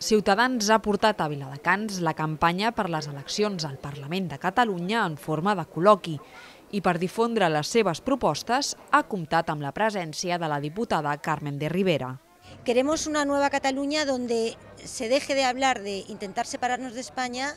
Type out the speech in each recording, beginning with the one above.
Ciutadans ha portat a Viladecans la campanya per les eleccions al Parlament de Catalunya en forma de col·loqui i per difondre les seves propostes ha comptat amb la presència de la diputada Carmen de Rivera. Queremos una nueva Cataluña donde se deje de hablar de intentar separarnos de España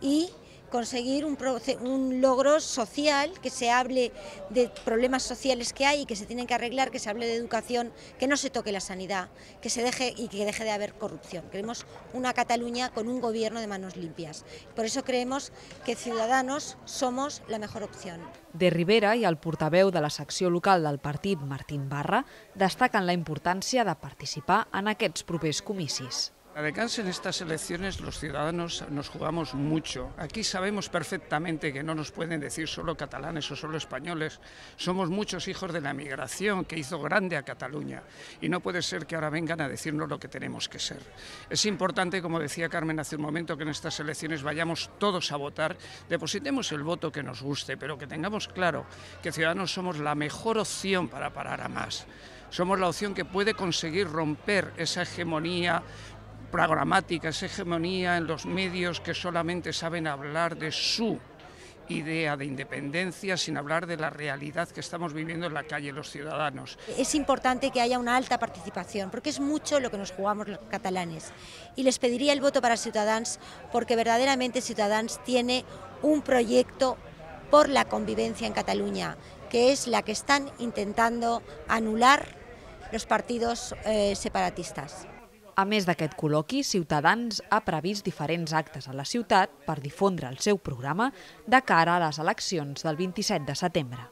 y conseguir un, logro social, que se hable de problemas sociales que hay y que se tienen que arreglar, que se hable de educación, que no se toque la sanidad, que se deje y que deje de haber corrupción. Queremos una Cataluña con un gobierno de manos limpias. Por eso creemos que Ciudadanos somos la mejor opción. De Rivera y al portaveu de la secció local del Partido, Martín Barra, destacan la importancia de participar en aquests propers comicis. Además, en estas elecciones los ciudadanos nos jugamos mucho. Aquí sabemos perfectamente que no nos pueden decir solo catalanes o solo españoles. Somos muchos hijos de la migración que hizo grande a Cataluña y no puede ser que ahora vengan a decirnos lo que tenemos que ser. Es importante, como decía Carmen hace un momento, que en estas elecciones vayamos todos a votar, depositemos el voto que nos guste, pero que tengamos claro que ciudadanos somos la mejor opción para parar a más. Somos la opción que puede conseguir romper esa hegemonía programática, hegemonía en los medios que solamente saben hablar de su idea de independencia sin hablar de la realidad que estamos viviendo en la calle los ciudadanos. Es importante que haya una alta participación porque es mucho lo que nos jugamos los catalanes y les pediría el voto para Ciudadans porque verdaderamente Ciudadans tiene un proyecto por la convivencia en Cataluña que es la que están intentando anular los partidos eh, separatistas. A més d'aquest col·loqui, Ciutadans ha previst diferents actes a la ciutat per difondre el seu programa de cara a les eleccions del 27 de setembre.